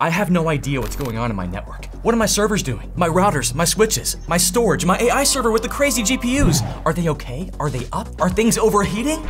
I have no idea what's going on in my network. What are my servers doing? My routers, my switches, my storage, my AI server with the crazy GPUs. Are they okay? Are they up? Are things overheating?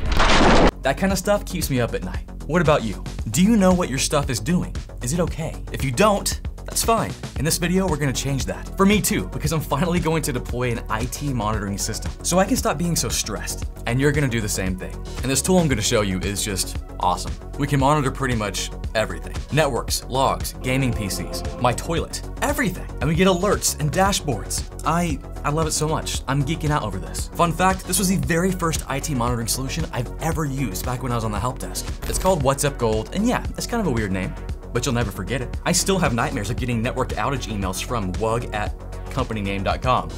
That kind of stuff keeps me up at night. What about you? Do you know what your stuff is doing? Is it okay? If you don't, that's fine. In this video, we're gonna change that. For me too, because I'm finally going to deploy an IT monitoring system so I can stop being so stressed. And you're gonna do the same thing. And this tool I'm gonna show you is just awesome. We can monitor pretty much everything. Networks, logs, gaming PCs, my toilet, everything. And we get alerts and dashboards. I, I love it so much. I'm geeking out over this. Fun fact, this was the very first IT monitoring solution I've ever used back when I was on the help desk. It's called What's Up Gold, and yeah, it's kind of a weird name but you'll never forget it. I still have nightmares of getting network outage emails from wug at companyname.com.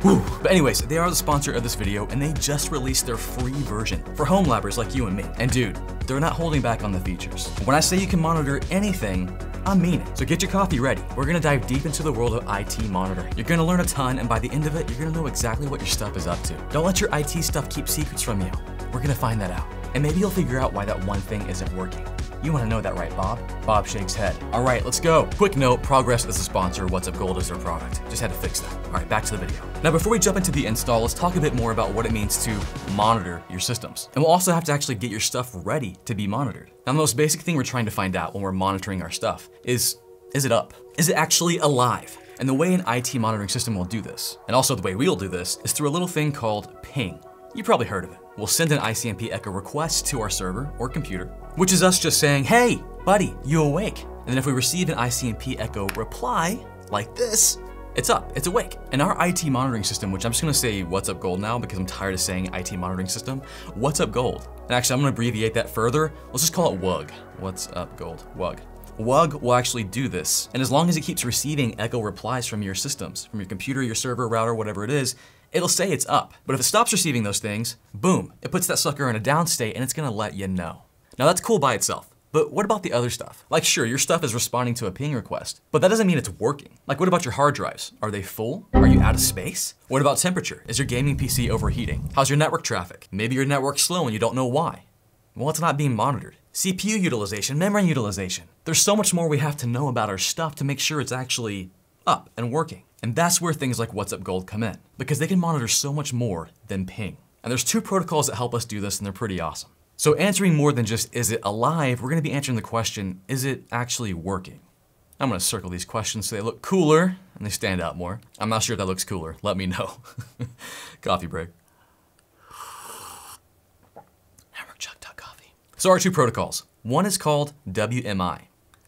Whew. But anyways, they are the sponsor of this video and they just released their free version for home labbers like you and me. And dude, they're not holding back on the features. When I say you can monitor anything, I mean it. So get your coffee ready. We're gonna dive deep into the world of IT monitoring. You're gonna learn a ton and by the end of it, you're gonna know exactly what your stuff is up to. Don't let your IT stuff keep secrets from you. We're gonna find that out. And maybe you'll figure out why that one thing isn't working. You want to know that, right, Bob? Bob shakes head. All right, let's go. Quick note, Progress is a sponsor, What's Up Gold is their product. Just had to fix that. All right, back to the video. Now, before we jump into the install, let's talk a bit more about what it means to monitor your systems. And we'll also have to actually get your stuff ready to be monitored. Now, the most basic thing we're trying to find out when we're monitoring our stuff is, is it up? Is it actually alive? And the way an IT monitoring system will do this, and also the way we'll do this, is through a little thing called ping. You probably heard of it. We'll send an ICMP echo request to our server or computer, which is us just saying, hey, buddy, you awake? And then if we receive an ICMP echo reply, like this, it's up, it's awake. And our IT monitoring system, which I'm just gonna say What's Up Gold now because I'm tired of saying IT monitoring system, What's Up Gold. And actually, I'm gonna abbreviate that further. Let's just call it WUG. What's Up Gold, WUG. WUG will actually do this. And as long as it keeps receiving echo replies from your systems, from your computer, your server, router, whatever it is, it'll say it's up. But if it stops receiving those things, boom, it puts that sucker in a down state and it's gonna let you know. Now that's cool by itself. But what about the other stuff? Like sure, your stuff is responding to a ping request, but that doesn't mean it's working. Like what about your hard drives? Are they full? Are you out of space? What about temperature? Is your gaming PC overheating? How's your network traffic? Maybe your network's slow and you don't know why. Well, it's not being monitored. CPU utilization, memory utilization. There's so much more we have to know about our stuff to make sure it's actually up and working. And that's where things like WhatsApp Gold come in, because they can monitor so much more than ping. And there's two protocols that help us do this, and they're pretty awesome. So answering more than just, is it alive? We're gonna be answering the question, is it actually working? I'm gonna circle these questions so they look cooler and they stand out more. I'm not sure if that looks cooler. Let me know. Coffee break. So our two protocols. One is called WMI.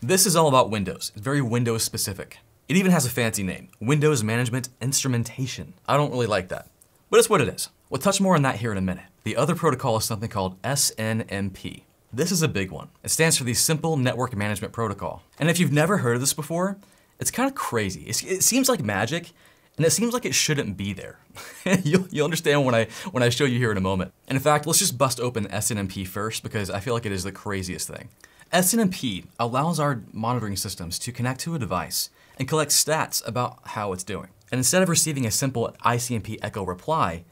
This is all about Windows. It's very Windows specific. It even has a fancy name, Windows Management Instrumentation. I don't really like that, but it's what it is. We'll touch more on that here in a minute. The other protocol is something called SNMP. This is a big one. It stands for the Simple Network Management Protocol. And if you've never heard of this before, it's kind of crazy. It's, it seems like magic, and it seems like it shouldn't be there. you'll, you'll, understand when I, when I show you here in a moment. And in fact, let's just bust open SNMP first because I feel like it is the craziest thing. SNMP allows our monitoring systems to connect to a device and collect stats about how it's doing. And instead of receiving a simple ICMP echo reply,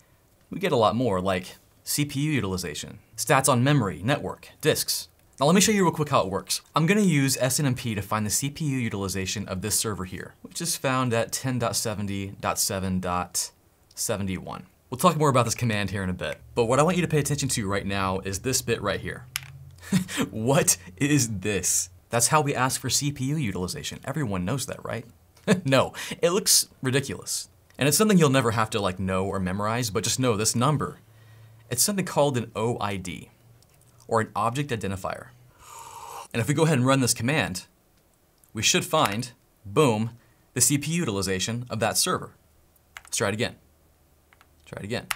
we get a lot more like CPU utilization, stats on memory, network, disks, now let me show you real quick how it works. I'm gonna use SNMP to find the CPU utilization of this server here, which is found at 10.70.7.71. We'll talk more about this command here in a bit, but what I want you to pay attention to right now is this bit right here. what is this? That's how we ask for CPU utilization. Everyone knows that, right? no, it looks ridiculous. And it's something you'll never have to like know or memorize, but just know this number. It's something called an OID or an object identifier. And if we go ahead and run this command, we should find, boom, the CPU utilization of that server. Let's try it again. Try it again.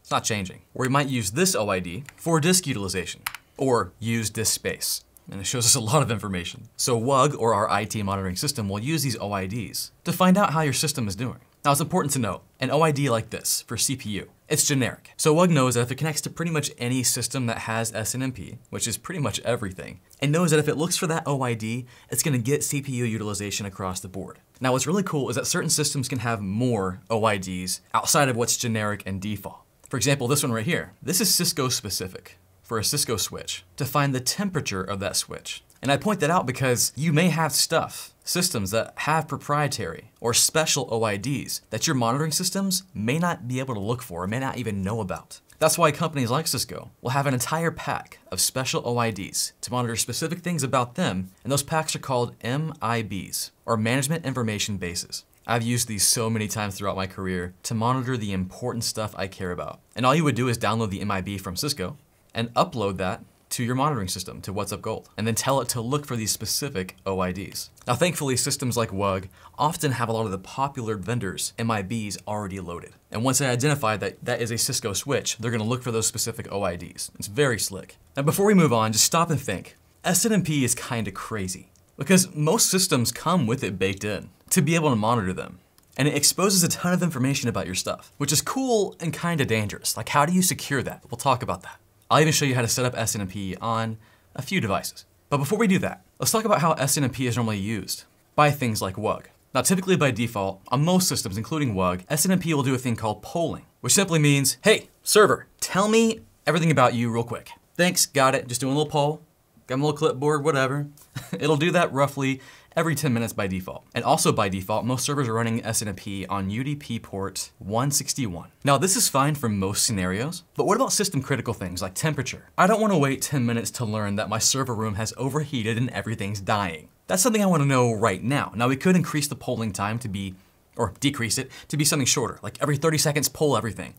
It's not changing. Or we might use this OID for disk utilization or use disk space. And it shows us a lot of information. So WUG or our IT monitoring system will use these OIDs to find out how your system is doing. Now it's important to note, an OID like this for CPU, it's generic. So WUG knows that if it connects to pretty much any system that has SNMP, which is pretty much everything, it knows that if it looks for that OID, it's gonna get CPU utilization across the board. Now what's really cool is that certain systems can have more OIDs outside of what's generic and default. For example, this one right here, this is Cisco specific for a Cisco switch to find the temperature of that switch. And I point that out because you may have stuff, systems that have proprietary or special OIDs that your monitoring systems may not be able to look for or may not even know about. That's why companies like Cisco will have an entire pack of special OIDs to monitor specific things about them, and those packs are called MIBs, or Management Information Bases. I've used these so many times throughout my career to monitor the important stuff I care about. And all you would do is download the MIB from Cisco and upload that to your monitoring system, to Up Gold, and then tell it to look for these specific OIDs. Now, thankfully, systems like WUG often have a lot of the popular vendors' MIBs already loaded. And once they identify that that is a Cisco switch, they're gonna look for those specific OIDs. It's very slick. Now, before we move on, just stop and think. SNMP is kinda crazy because most systems come with it baked in to be able to monitor them and it exposes a ton of information about your stuff, which is cool and kind of dangerous. Like, how do you secure that? We'll talk about that. I'll even show you how to set up SNMP on a few devices. But before we do that, let's talk about how SNMP is normally used by things like WUG. Now, typically by default, on most systems, including WUG, SNMP will do a thing called polling, which simply means, hey, server, tell me everything about you real quick. Thanks, got it, just doing a little poll, got a little clipboard, whatever. It'll do that roughly every 10 minutes by default. And also by default, most servers are running SNMP on UDP port 161. Now this is fine for most scenarios, but what about system critical things like temperature? I don't wanna wait 10 minutes to learn that my server room has overheated and everything's dying. That's something I wanna know right now. Now we could increase the polling time to be, or decrease it, to be something shorter, like every 30 seconds poll everything.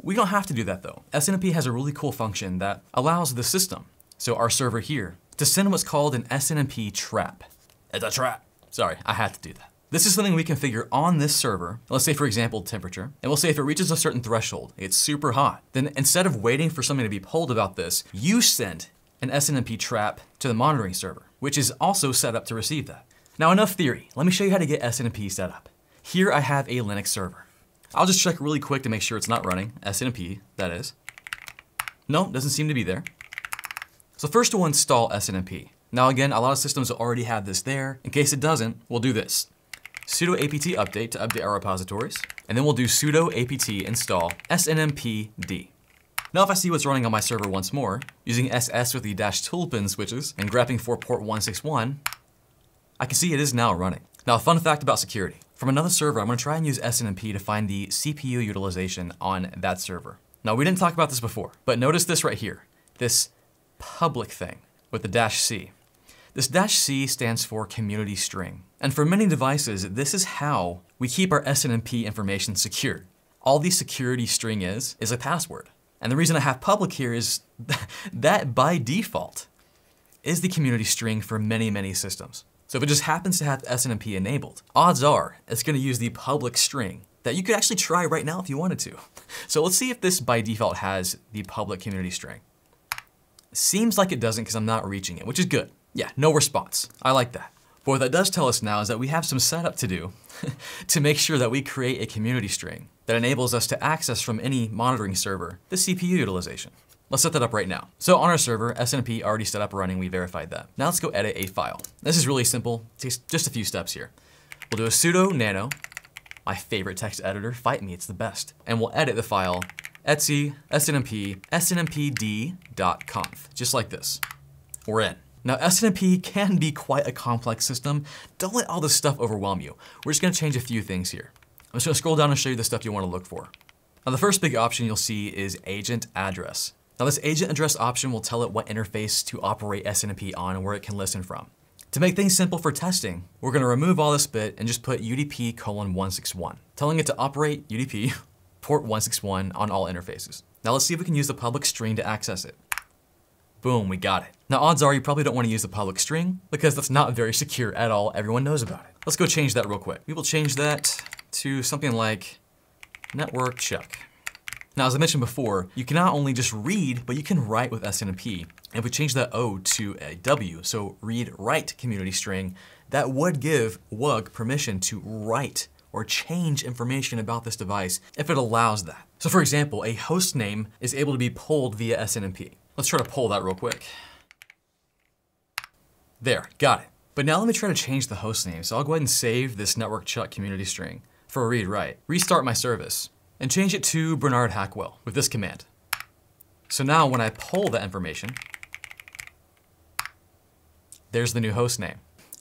We don't have to do that though. SNMP has a really cool function that allows the system, so our server here, to send what's called an SNMP trap. It's a trap. Sorry, I had to do that. This is something we configure on this server. Let's say for example, temperature. And we'll say if it reaches a certain threshold, it's super hot. Then instead of waiting for something to be pulled about this, you send an SNMP trap to the monitoring server, which is also set up to receive that. Now enough theory, let me show you how to get SNMP set up. Here I have a Linux server. I'll just check really quick to make sure it's not running, SNMP that is. No, doesn't seem to be there. So first we'll install SNMP. Now again, a lot of systems already have this there. In case it doesn't, we'll do this. sudo apt update to update our repositories, and then we'll do sudo apt install snmpd. Now if I see what's running on my server once more, using ss with the dash toolpin switches and grabbing for port 161, I can see it is now running. Now, fun fact about security. From another server, I'm gonna try and use SNMP to find the CPU utilization on that server. Now, we didn't talk about this before, but notice this right here, this public thing with the dash C. This dash C stands for community string. And for many devices, this is how we keep our SNMP information secure. All the security string is, is a password. And the reason I have public here is that by default is the community string for many, many systems. So if it just happens to have SNMP enabled, odds are it's gonna use the public string that you could actually try right now if you wanted to. So let's see if this by default has the public community string. Seems like it doesn't because I'm not reaching it, which is good. Yeah, no response. I like that. But what that does tell us now is that we have some setup to do to make sure that we create a community string that enables us to access from any monitoring server the CPU utilization. Let's set that up right now. So on our server, SNP already set up running, we verified that. Now let's go edit a file. This is really simple, it takes just a few steps here. We'll do a sudo nano, my favorite text editor, fight me, it's the best. And we'll edit the file etsy snmp snmpd.conf, just like this. We're in. Now SNMP can be quite a complex system. Don't let all this stuff overwhelm you. We're just gonna change a few things here. I'm just gonna scroll down and show you the stuff you wanna look for. Now the first big option you'll see is agent address. Now this agent address option will tell it what interface to operate SNMP on and where it can listen from. To make things simple for testing, we're gonna remove all this bit and just put UDP colon 161, telling it to operate UDP port 161 on all interfaces. Now let's see if we can use the public string to access it. Boom, we got it. Now odds are you probably don't wanna use the public string because that's not very secure at all, everyone knows about it. Let's go change that real quick. We will change that to something like network check. Now, as I mentioned before, you can not only just read, but you can write with SNMP. And if we change that O to a W, so read write community string, that would give WUG permission to write or change information about this device if it allows that. So for example, a host name is able to be pulled via SNMP. Let's try to pull that real quick. There, got it. But now let me try to change the host name, so I'll go ahead and save this network chuck community string for a read write, restart my service, and change it to Bernard Hackwell with this command. So now when I pull that information, there's the new host name.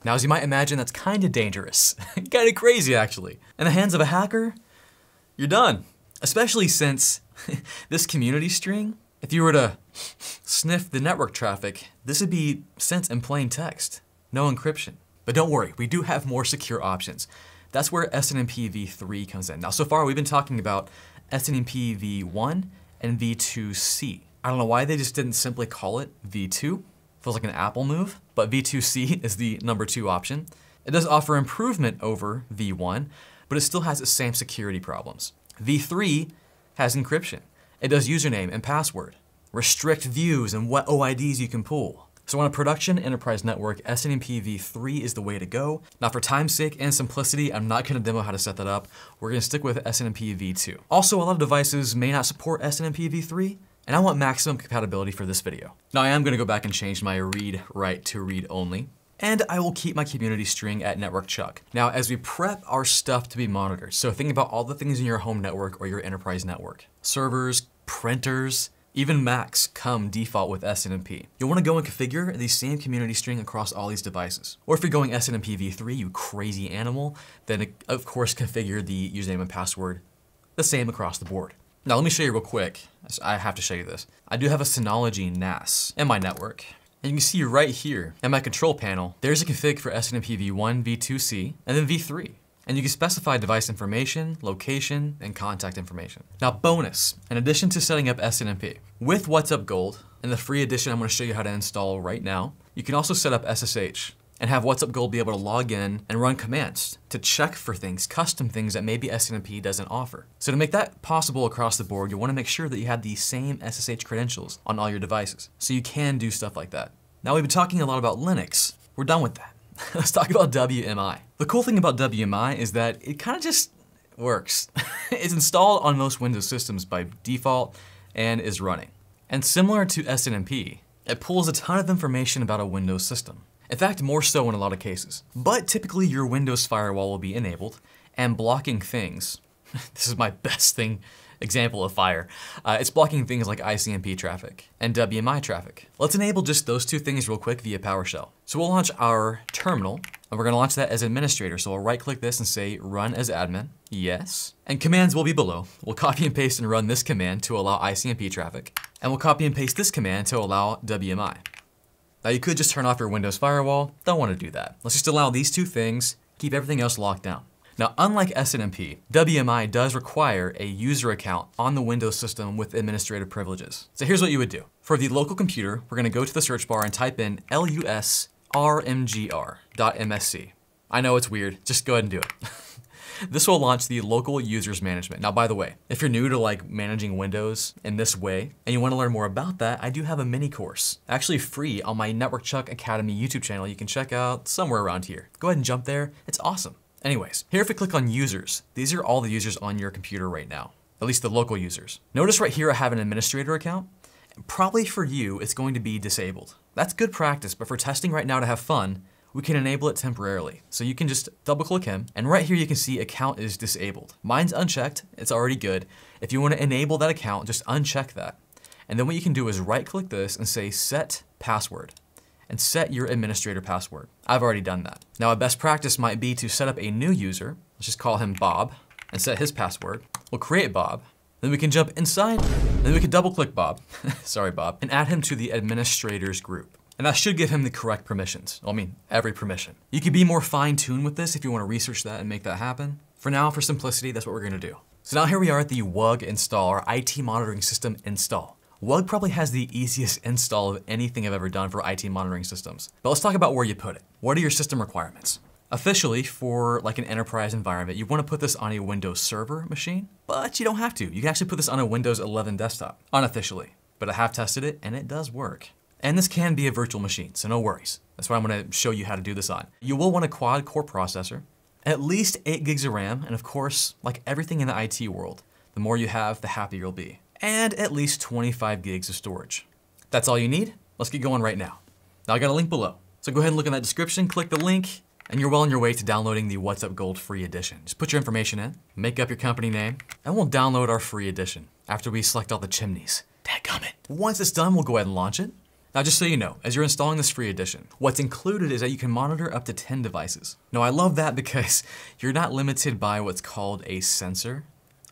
Now, as you might imagine, that's kind of dangerous. kind of crazy, actually. In the hands of a hacker, you're done. Especially since this community string if you were to sniff the network traffic, this would be sent in plain text, no encryption. But don't worry, we do have more secure options. That's where SNMP v3 comes in. Now, so far we've been talking about SNMP v1 and v2c. I don't know why they just didn't simply call it v2. Feels like an Apple move, but v2c is the number two option. It does offer improvement over v1, but it still has the same security problems. v3 has encryption. It does username and password, restrict views and what OIDs you can pull. So on a production enterprise network, SNMP v3 is the way to go. Now for time's sake and simplicity, I'm not gonna demo how to set that up. We're gonna stick with SNMP v2. Also, a lot of devices may not support SNMP v3, and I want maximum compatibility for this video. Now I am gonna go back and change my read write to read only, and I will keep my community string at network chuck. Now as we prep our stuff to be monitored, so think about all the things in your home network or your enterprise network. Servers, printers, even Macs come default with SNMP. You'll wanna go and configure the same community string across all these devices. Or if you're going SNMP v3, you crazy animal, then uh, of course configure the username and password the same across the board. Now let me show you real quick, I have to show you this. I do have a Synology NAS in my network. And you can see right here in my control panel, there's a config for SNMP v1, v2c, and then v3. And you can specify device information, location, and contact information. Now bonus, in addition to setting up SNMP, with WhatsApp Gold, and the free edition I'm gonna show you how to install right now, you can also set up SSH and have WhatsApp Gold be able to log in and run commands to check for things, custom things that maybe SNMP doesn't offer. So to make that possible across the board, you wanna make sure that you have the same SSH credentials on all your devices. So you can do stuff like that. Now we've been talking a lot about Linux. We're done with that. Let's talk about WMI. The cool thing about WMI is that it kind of just works. it's installed on most Windows systems by default and is running. And similar to SNMP, it pulls a ton of information about a Windows system. In fact, more so in a lot of cases. But typically your Windows firewall will be enabled and blocking things this is my best thing example of fire. Uh, it's blocking things like ICMP traffic and WMI traffic. Let's enable just those two things real quick via PowerShell. So we'll launch our terminal and we're gonna launch that as administrator. So we'll right click this and say run as admin, yes. And commands will be below. We'll copy and paste and run this command to allow ICMP traffic. And we'll copy and paste this command to allow WMI. Now you could just turn off your Windows firewall. Don't wanna do that. Let's just allow these two things, keep everything else locked down. Now, unlike SNMP, WMI does require a user account on the Windows system with administrative privileges. So here's what you would do. For the local computer, we're gonna go to the search bar and type in lusrmgr.msc. I know it's weird, just go ahead and do it. this will launch the local users management. Now, by the way, if you're new to like managing Windows in this way and you wanna learn more about that, I do have a mini course, actually free on my Network Chuck Academy YouTube channel you can check out somewhere around here. Go ahead and jump there, it's awesome. Anyways, here if we click on users, these are all the users on your computer right now, at least the local users. Notice right here I have an administrator account. Probably for you, it's going to be disabled. That's good practice, but for testing right now to have fun, we can enable it temporarily. So you can just double click him and right here you can see account is disabled. Mine's unchecked, it's already good. If you wanna enable that account, just uncheck that. And then what you can do is right click this and say set password and set your administrator password. I've already done that. Now a best practice might be to set up a new user, let's just call him Bob, and set his password. We'll create Bob, then we can jump inside, then we can double click Bob, sorry Bob, and add him to the administrators group. And that should give him the correct permissions. Well, I mean, every permission. You could be more fine tuned with this if you wanna research that and make that happen. For now, for simplicity, that's what we're gonna do. So now here we are at the WUG install, our IT monitoring system install. WUG probably has the easiest install of anything I've ever done for IT monitoring systems. But let's talk about where you put it. What are your system requirements? Officially, for like an enterprise environment, you want to put this on a Windows Server machine, but you don't have to. You can actually put this on a Windows 11 desktop, unofficially. But I have tested it and it does work. And this can be a virtual machine, so no worries. That's what I'm gonna show you how to do this on. You will want a quad core processor, at least eight gigs of RAM, and of course, like everything in the IT world, the more you have, the happier you'll be and at least 25 gigs of storage. That's all you need. Let's get going right now. Now I got a link below. So go ahead and look in that description, click the link, and you're well on your way to downloading the What's Up Gold free edition. Just put your information in, make up your company name, and we'll download our free edition after we select all the chimneys. it! Once it's done, we'll go ahead and launch it. Now, just so you know, as you're installing this free edition, what's included is that you can monitor up to 10 devices. Now, I love that because you're not limited by what's called a sensor.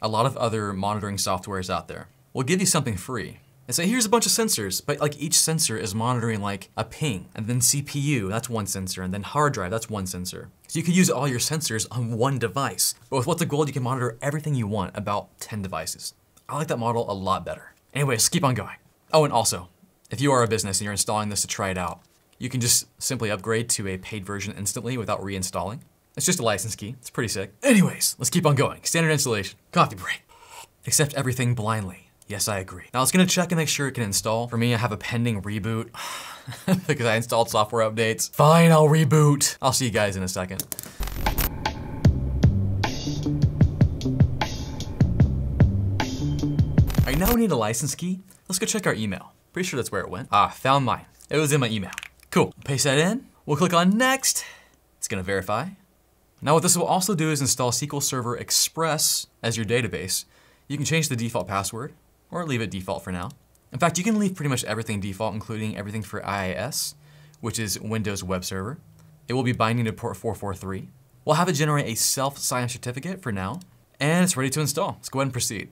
A lot of other monitoring software is out there we'll give you something free. And say, here's a bunch of sensors, but like each sensor is monitoring like a ping, and then CPU, that's one sensor, and then hard drive, that's one sensor. So you can use all your sensors on one device. But with What's a Gold, you can monitor everything you want, about 10 devices. I like that model a lot better. Anyways, keep on going. Oh, and also, if you are a business and you're installing this to try it out, you can just simply upgrade to a paid version instantly without reinstalling. It's just a license key. It's pretty sick. Anyways, let's keep on going. Standard installation. Coffee break. Accept everything blindly. Yes, I agree. Now it's gonna check and make sure it can install. For me, I have a pending reboot because I installed software updates. Fine, I'll reboot. I'll see you guys in a second. I now need a license key. Let's go check our email. Pretty sure that's where it went. Ah, found mine. It was in my email. Cool, paste that in. We'll click on next. It's gonna verify. Now what this will also do is install SQL Server Express as your database. You can change the default password or leave it default for now. In fact, you can leave pretty much everything default, including everything for IIS, which is Windows Web Server. It will be binding to port 443. We'll have it generate a self-signed certificate for now, and it's ready to install. Let's go ahead and proceed.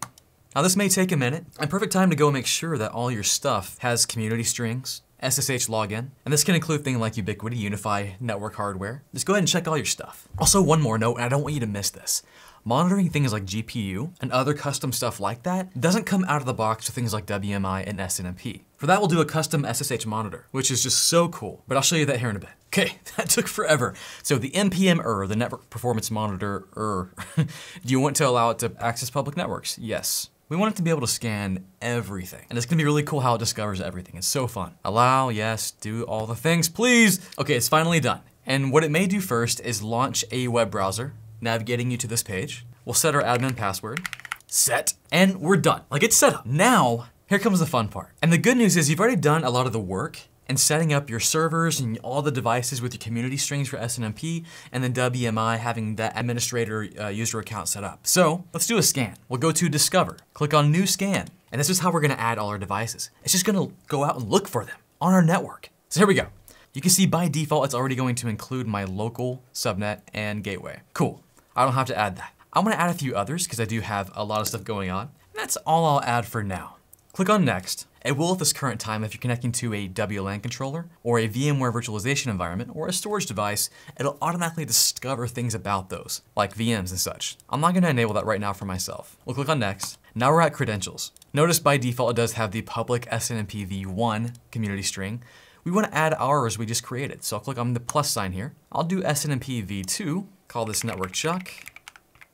Now this may take a minute, and perfect time to go make sure that all your stuff has community strings, SSH login, and this can include things like Ubiquity, Unify, network hardware. Just go ahead and check all your stuff. Also, one more note, and I don't want you to miss this. Monitoring things like GPU and other custom stuff like that doesn't come out of the box with things like WMI and SNMP. For that, we'll do a custom SSH monitor, which is just so cool, but I'll show you that here in a bit. Okay, that took forever. So the NPM ER, the network performance monitor ER, do you want to allow it to access public networks? Yes. We want it to be able to scan everything. And it's gonna be really cool how it discovers everything. It's so fun. Allow, yes, do all the things, please. Okay, it's finally done. And what it may do first is launch a web browser navigating you to this page. We'll set our admin password, set, and we're done. Like it's set up. Now, here comes the fun part. And the good news is you've already done a lot of the work and setting up your servers and all the devices with your community strings for SNMP, and then WMI having that administrator uh, user account set up. So let's do a scan. We'll go to Discover, click on New Scan, and this is how we're gonna add all our devices. It's just gonna go out and look for them on our network. So here we go. You can see by default, it's already going to include my local subnet and gateway. Cool. I don't have to add that. I'm gonna add a few others because I do have a lot of stuff going on. And that's all I'll add for now. Click on next. It will at this current time if you're connecting to a WLAN controller or a VMware virtualization environment or a storage device, it'll automatically discover things about those, like VMs and such. I'm not gonna enable that right now for myself. We'll click on next. Now we're at credentials. Notice by default it does have the public SNMP v1 community string. We wanna add ours we just created. So I'll click on the plus sign here. I'll do SNMP v2 Call this network chuck,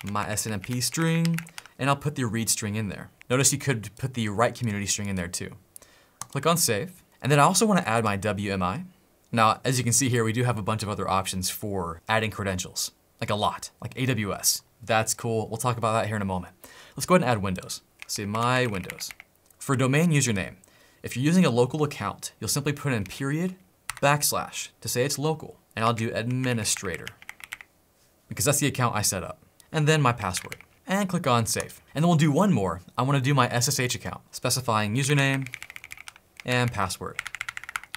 my SNMP string, and I'll put the read string in there. Notice you could put the write community string in there too. Click on save. And then I also wanna add my WMI. Now, as you can see here, we do have a bunch of other options for adding credentials, like a lot, like AWS. That's cool, we'll talk about that here in a moment. Let's go ahead and add Windows. Say my Windows. For domain username, if you're using a local account, you'll simply put in period backslash to say it's local, and I'll do administrator because that's the account I set up. And then my password. And click on save. And then we'll do one more. I wanna do my SSH account, specifying username and password.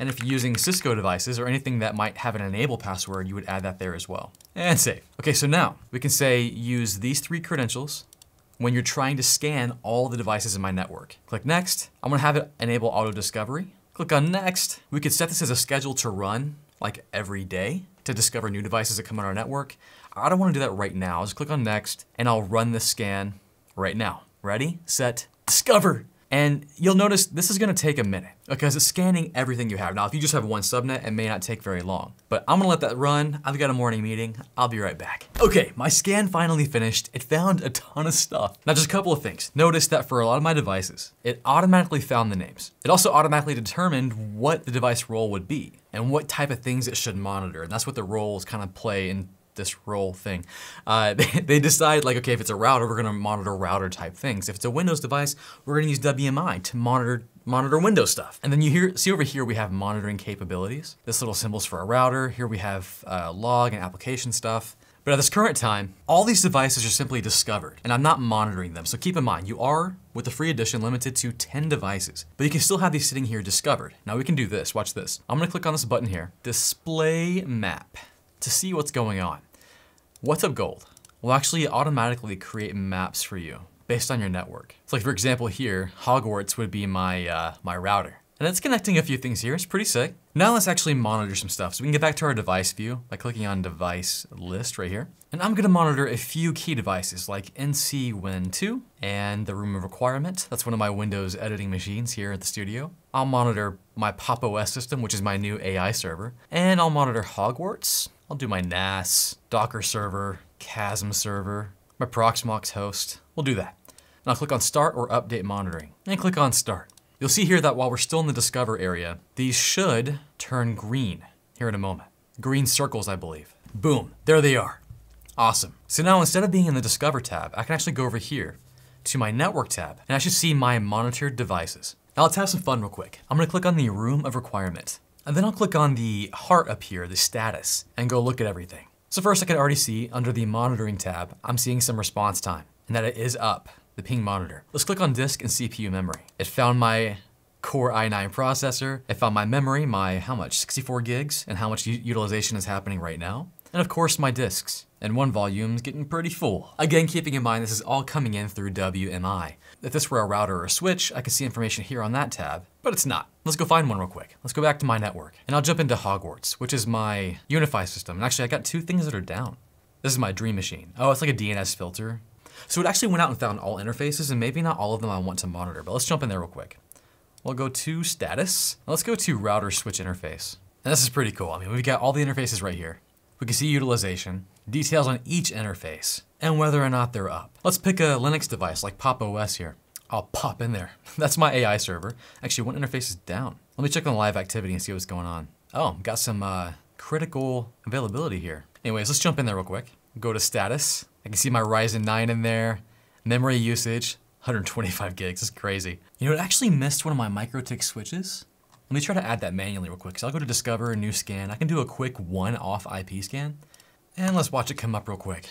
And if you're using Cisco devices or anything that might have an enable password, you would add that there as well. And save. Okay, so now we can say use these three credentials when you're trying to scan all the devices in my network. Click next. I'm gonna have it enable auto discovery. Click on next. We could set this as a schedule to run like every day to discover new devices that come on our network. I don't wanna do that right now. just click on next and I'll run the scan right now. Ready, set, discover. And you'll notice this is gonna take a minute because it's scanning everything you have. Now, if you just have one subnet, it may not take very long, but I'm gonna let that run. I've got a morning meeting. I'll be right back. Okay, my scan finally finished. It found a ton of stuff. Now, just a couple of things. Notice that for a lot of my devices, it automatically found the names. It also automatically determined what the device role would be and what type of things it should monitor. And that's what the roles kind of play in this role thing. Uh, they, they decide like, okay, if it's a router, we're gonna monitor router type things. If it's a Windows device, we're gonna use WMI to monitor monitor Windows stuff. And then you hear, see over here, we have monitoring capabilities. This little symbol's for a router. Here we have uh, log and application stuff. But at this current time, all these devices are simply discovered, and I'm not monitoring them. So keep in mind, you are, with the free edition, limited to 10 devices, but you can still have these sitting here discovered. Now we can do this, watch this. I'm gonna click on this button here, display map, to see what's going on. What's Up Gold will actually automatically create maps for you based on your network. So like for example here, Hogwarts would be my, uh, my router. And it's connecting a few things here, it's pretty sick. Now let's actually monitor some stuff. So we can get back to our device view by clicking on device list right here. And I'm gonna monitor a few key devices like NCWin2 and the room of requirement. That's one of my Windows editing machines here at the studio. I'll monitor my Pop! OS system, which is my new AI server. And I'll monitor Hogwarts, I'll do my NAS, Docker server, Chasm server, my Proxmox host. We'll do that. And I'll click on Start or Update Monitoring, and click on Start. You'll see here that while we're still in the Discover area, these should turn green here in a moment. Green circles, I believe. Boom, there they are. Awesome. So now instead of being in the Discover tab, I can actually go over here to my Network tab, and I should see my monitored devices. Now let's have some fun real quick. I'm gonna click on the Room of Requirement. And then I'll click on the heart up here, the status, and go look at everything. So first I can already see under the monitoring tab, I'm seeing some response time and that it is up, the ping monitor. Let's click on disk and CPU memory. It found my Core i9 processor. It found my memory, my how much, 64 gigs, and how much utilization is happening right now. And of course my disks. And one volume's getting pretty full. Again, keeping in mind this is all coming in through WMI. If this were a router or a switch, I could see information here on that tab, but it's not. Let's go find one real quick. Let's go back to my network and I'll jump into Hogwarts, which is my Unify system. And actually I got two things that are down. This is my dream machine. Oh, it's like a DNS filter. So it actually went out and found all interfaces and maybe not all of them I want to monitor, but let's jump in there real quick. We'll go to status. Let's go to router switch interface. And this is pretty cool. I mean, we've got all the interfaces right here. We can see utilization, details on each interface, and whether or not they're up. Let's pick a Linux device like Pop! OS here. I'll pop in there. That's my AI server. Actually, one interface is down. Let me check on live activity and see what's going on. Oh, got some uh, critical availability here. Anyways, let's jump in there real quick. Go to status. I can see my Ryzen 9 in there. Memory usage, 125 gigs, it's crazy. You know, it actually missed one of my Microtik switches. Let me try to add that manually real quick. So I'll go to discover, new scan. I can do a quick one off IP scan and let's watch it come up real quick.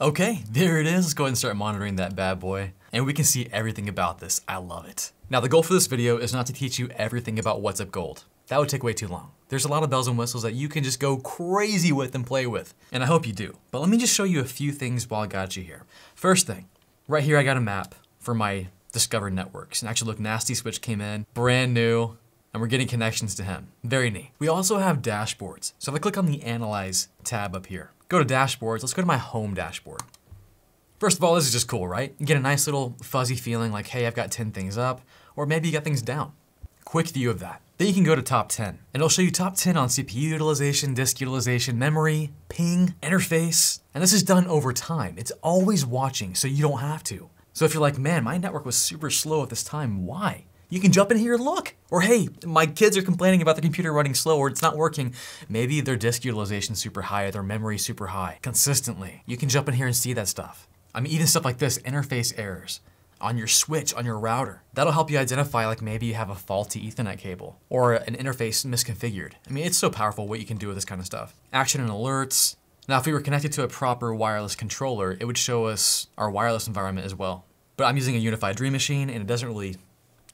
Okay, there it is. Let's go ahead and start monitoring that bad boy. And we can see everything about this. I love it. Now the goal for this video is not to teach you everything about WhatsApp Gold. That would take way too long. There's a lot of bells and whistles that you can just go crazy with and play with, and I hope you do. But let me just show you a few things while I got you here. First thing, right here I got a map for my Discover networks. And actually look, Nasty Switch came in, brand new, and we're getting connections to him. Very neat. We also have dashboards. So if I click on the Analyze tab up here, go to dashboards, let's go to my home dashboard. First of all, this is just cool, right? You get a nice little fuzzy feeling like, hey, I've got 10 things up, or maybe you got things down. Quick view of that. Then you can go to top 10, and it'll show you top 10 on CPU utilization, disk utilization, memory, ping, interface. And this is done over time. It's always watching, so you don't have to. So if you're like, man, my network was super slow at this time, why? You can jump in here and look. Or hey, my kids are complaining about the computer running slow or it's not working. Maybe their disk utilization's super high or their memory's super high, consistently. You can jump in here and see that stuff. I mean, even stuff like this, interface errors on your switch, on your router. That'll help you identify like maybe you have a faulty ethernet cable or an interface misconfigured. I mean, it's so powerful what you can do with this kind of stuff. Action and alerts. Now, if we were connected to a proper wireless controller, it would show us our wireless environment as well. But I'm using a unified dream machine and it doesn't really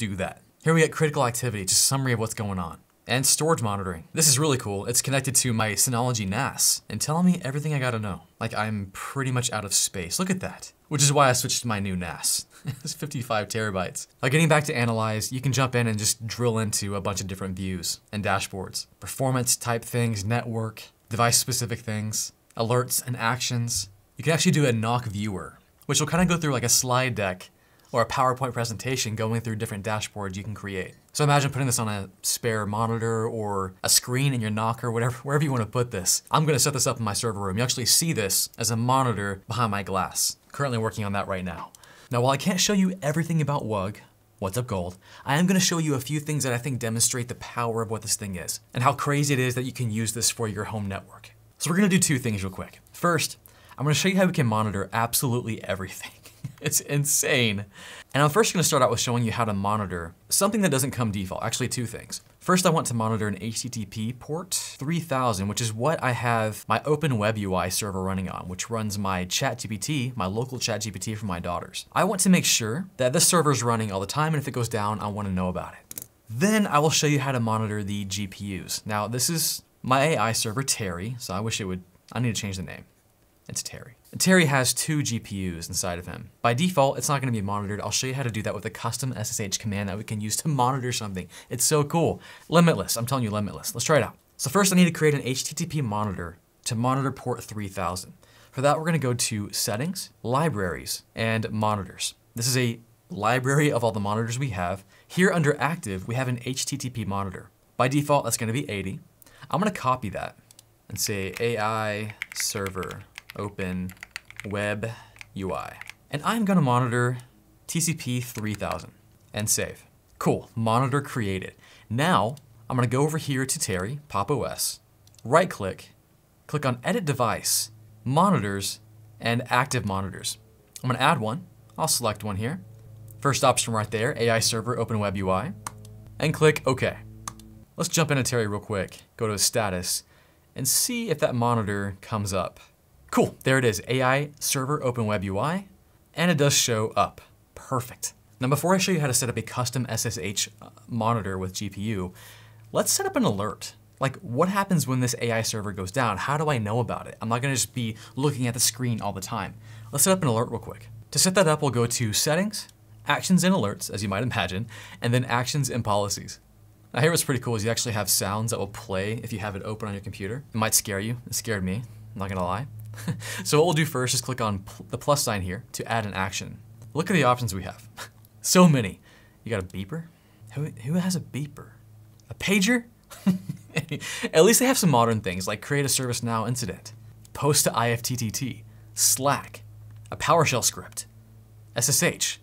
do that. Here we get critical activity, just a summary of what's going on. And storage monitoring. This is really cool. It's connected to my Synology NAS and telling me everything I gotta know. Like I'm pretty much out of space. Look at that. Which is why I switched to my new NAS. it's 55 terabytes. Now getting back to analyze, you can jump in and just drill into a bunch of different views and dashboards. Performance type things, network, device specific things, alerts and actions. You can actually do a knock viewer, which will kind of go through like a slide deck or a PowerPoint presentation going through different dashboards you can create. So imagine putting this on a spare monitor or a screen in your knocker, whatever, wherever you want to put this. I'm going to set this up in my server room. You actually see this as a monitor behind my glass. Currently working on that right now. Now, while I can't show you everything about WUG, What's Up Gold, I am gonna show you a few things that I think demonstrate the power of what this thing is and how crazy it is that you can use this for your home network. So we're gonna do two things real quick. First, I'm gonna show you how we can monitor absolutely everything. it's insane. And I'm first gonna start out with showing you how to monitor something that doesn't come default, actually two things. First, I want to monitor an HTTP port 3000, which is what I have my Open Web UI server running on, which runs my ChatGPT, my local ChatGPT for my daughters. I want to make sure that this server is running all the time, and if it goes down, I want to know about it. Then I will show you how to monitor the GPUs. Now, this is my AI server, Terry, so I wish it would, I need to change the name. It's Terry. Terry has two GPUs inside of him. By default, it's not gonna be monitored. I'll show you how to do that with a custom SSH command that we can use to monitor something. It's so cool. Limitless, I'm telling you limitless. Let's try it out. So first I need to create an HTTP monitor to monitor port 3000. For that, we're gonna go to settings, libraries, and monitors. This is a library of all the monitors we have. Here under active, we have an HTTP monitor. By default, that's gonna be 80. I'm gonna copy that and say AI server open web UI. And I'm gonna monitor TCP 3000 and save. Cool, monitor created. Now, I'm gonna go over here to Terry, Pop OS, right click, click on edit device, monitors, and active monitors. I'm gonna add one, I'll select one here. First option right there, AI server, open web UI, and click okay. Let's jump into Terry real quick, go to his status, and see if that monitor comes up. Cool, there it is, AI Server Open Web UI, and it does show up, perfect. Now before I show you how to set up a custom SSH uh, monitor with GPU, let's set up an alert. Like what happens when this AI server goes down? How do I know about it? I'm not gonna just be looking at the screen all the time. Let's set up an alert real quick. To set that up, we'll go to settings, actions and alerts, as you might imagine, and then actions and policies. Now here what's pretty cool is you actually have sounds that will play if you have it open on your computer. It might scare you, it scared me, I'm not gonna lie. so what we'll do first is click on the plus sign here to add an action. Look at the options we have. so many. You got a beeper? Who, who has a beeper? A pager? At least they have some modern things like create a ServiceNow incident, post to IFTTT, Slack, a PowerShell script, SSH.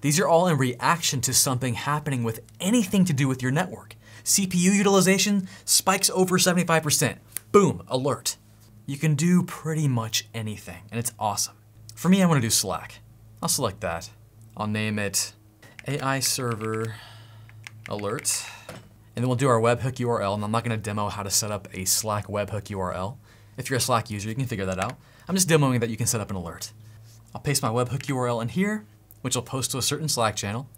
These are all in reaction to something happening with anything to do with your network. CPU utilization spikes over 75%. Boom, alert. You can do pretty much anything, and it's awesome. For me, I wanna do Slack. I'll select that. I'll name it AI server alert. And then we'll do our webhook URL, and I'm not gonna demo how to set up a Slack webhook URL. If you're a Slack user, you can figure that out. I'm just demoing that you can set up an alert. I'll paste my webhook URL in here, which will post to a certain Slack channel.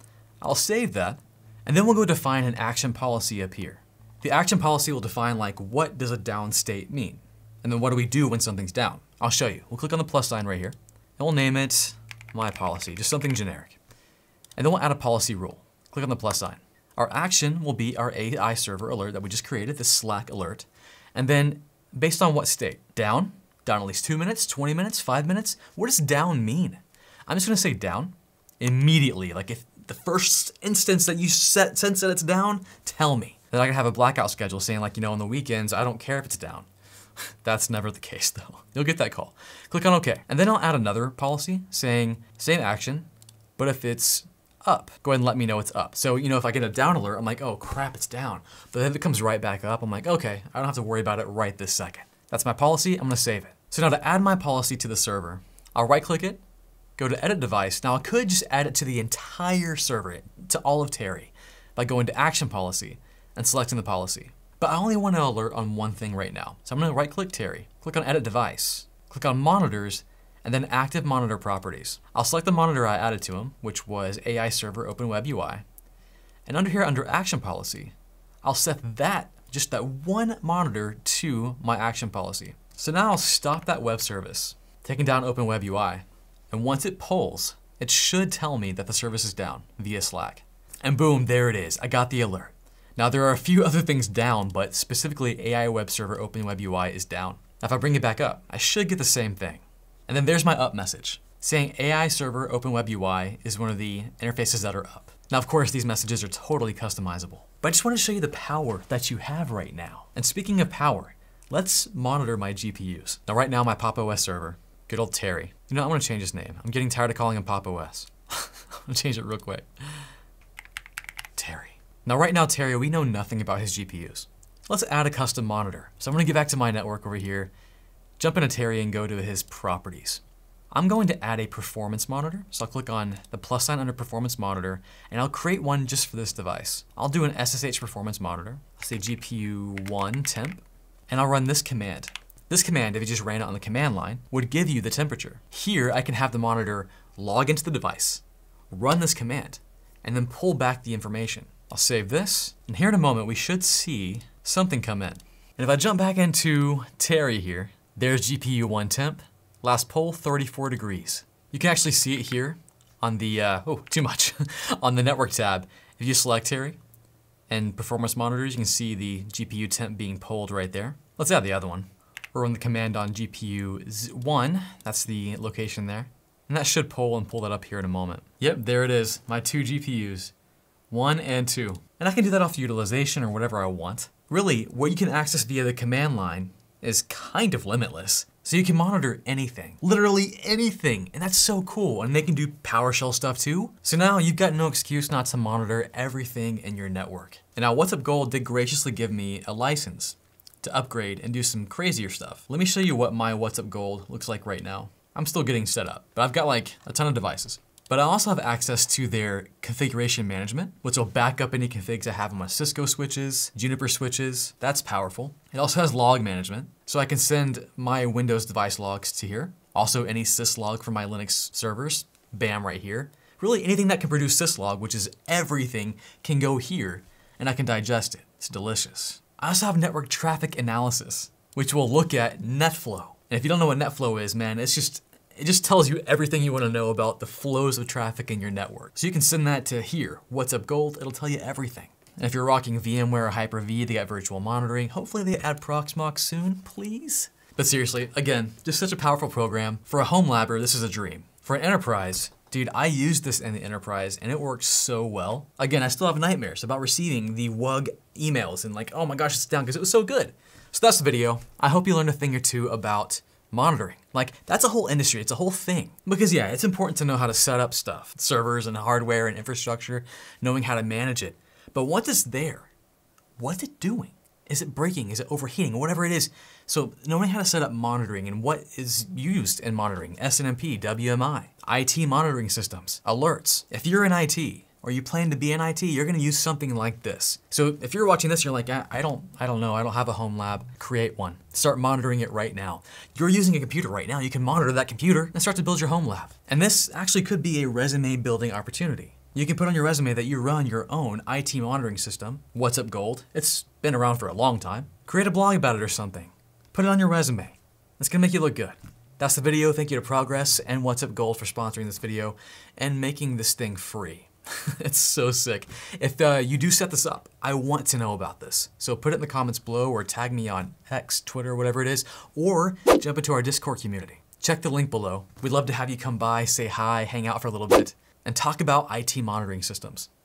I'll save that, and then we'll go define an action policy up here. The action policy will define like, what does a down state mean? And then what do we do when something's down? I'll show you. We'll click on the plus sign right here, and we'll name it my policy, just something generic. And then we'll add a policy rule. Click on the plus sign. Our action will be our AI server alert that we just created, this Slack alert. And then based on what state? Down, down at least two minutes, 20 minutes, five minutes? What does down mean? I'm just gonna say down immediately. Like if the first instance that you set, sense that it's down, tell me. Then I can have a blackout schedule saying like, you know, on the weekends, I don't care if it's down. That's never the case though. You'll get that call. Click on OK. And then I'll add another policy saying same action, but if it's up, go ahead and let me know it's up. So, you know, if I get a down alert, I'm like, oh crap, it's down. But then if it comes right back up, I'm like, okay, I don't have to worry about it right this second. That's my policy, I'm gonna save it. So now to add my policy to the server, I'll right click it, go to edit device. Now I could just add it to the entire server, to all of Terry, by going to action policy and selecting the policy. But I only want to alert on one thing right now. So I'm gonna right click Terry, click on edit device, click on monitors, and then active monitor properties. I'll select the monitor I added to him, which was AI Server Open Web UI. And under here, under action policy, I'll set that, just that one monitor to my action policy. So now I'll stop that web service, taking down Open Web UI. And once it pulls, it should tell me that the service is down via Slack. And boom, there it is. I got the alert. Now there are a few other things down, but specifically AI Web Server Open Web UI is down. Now if I bring it back up, I should get the same thing. And then there's my up message, saying AI Server Open Web UI is one of the interfaces that are up. Now of course these messages are totally customizable, but I just wanna show you the power that you have right now. And speaking of power, let's monitor my GPUs. Now right now my Pop! OS server, good old Terry. You know, I wanna change his name. I'm getting tired of calling him Pop! OS. I'm gonna change it real quick. Now right now, Terry, we know nothing about his GPUs. Let's add a custom monitor. So I'm gonna get back to my network over here, jump into Terry and go to his properties. I'm going to add a performance monitor. So I'll click on the plus sign under performance monitor and I'll create one just for this device. I'll do an SSH performance monitor. I'll say GPU1 temp and I'll run this command. This command, if you just ran it on the command line, would give you the temperature. Here, I can have the monitor log into the device, run this command, and then pull back the information. I'll save this, and here in a moment we should see something come in. And if I jump back into Terry here, there's GPU 1 temp, last poll 34 degrees. You can actually see it here on the, uh, oh, too much, on the network tab. If you select Terry and performance monitors, you can see the GPU temp being polled right there. Let's add the other one. we run the command on GPU 1, that's the location there. And that should poll and pull that up here in a moment. Yep, there it is, my two GPUs one and two. And I can do that off utilization or whatever I want. Really, what you can access via the command line is kind of limitless. So you can monitor anything, literally anything, and that's so cool. And they can do PowerShell stuff too. So now you've got no excuse not to monitor everything in your network. And now WhatsApp Gold did graciously give me a license to upgrade and do some crazier stuff. Let me show you what my WhatsApp Gold looks like right now. I'm still getting set up, but I've got like a ton of devices. But I also have access to their configuration management, which will back up any configs I have on my Cisco switches, Juniper switches. That's powerful. It also has log management, so I can send my Windows device logs to here. Also any syslog for my Linux servers, bam, right here. Really anything that can produce syslog, which is everything, can go here, and I can digest it. It's delicious. I also have network traffic analysis, which will look at NetFlow. And if you don't know what NetFlow is, man, it's just it just tells you everything you wanna know about the flows of traffic in your network. So you can send that to here, What's Up Gold, it'll tell you everything. And if you're rocking VMware or Hyper-V, they got virtual monitoring. Hopefully they add Proxmox soon, please. But seriously, again, just such a powerful program. For a home labber, this is a dream. For an enterprise, dude, I used this in the enterprise and it worked so well. Again, I still have nightmares about receiving the WUG emails and like, oh my gosh, it's down because it was so good. So that's the video. I hope you learned a thing or two about monitoring. Like, that's a whole industry, it's a whole thing. Because yeah, it's important to know how to set up stuff, servers and hardware and infrastructure, knowing how to manage it. But once it's there, what's it doing? Is it breaking? Is it overheating? Whatever it is. So knowing how to set up monitoring and what is used in monitoring, SNMP, WMI, IT monitoring systems, alerts. If you're in IT, or you plan to be in IT, you're gonna use something like this. So if you're watching this, you're like, I, I, don't, I don't know, I don't have a home lab, create one. Start monitoring it right now. You're using a computer right now, you can monitor that computer and start to build your home lab. And this actually could be a resume building opportunity. You can put on your resume that you run your own IT monitoring system, What's Up Gold, it's been around for a long time. Create a blog about it or something. Put it on your resume. It's gonna make you look good. That's the video, thank you to Progress and What's Up Gold for sponsoring this video and making this thing free. it's so sick. If uh, you do set this up, I want to know about this. So put it in the comments below or tag me on X, Twitter, whatever it is, or jump into our Discord community. Check the link below. We'd love to have you come by, say hi, hang out for a little bit, and talk about IT monitoring systems.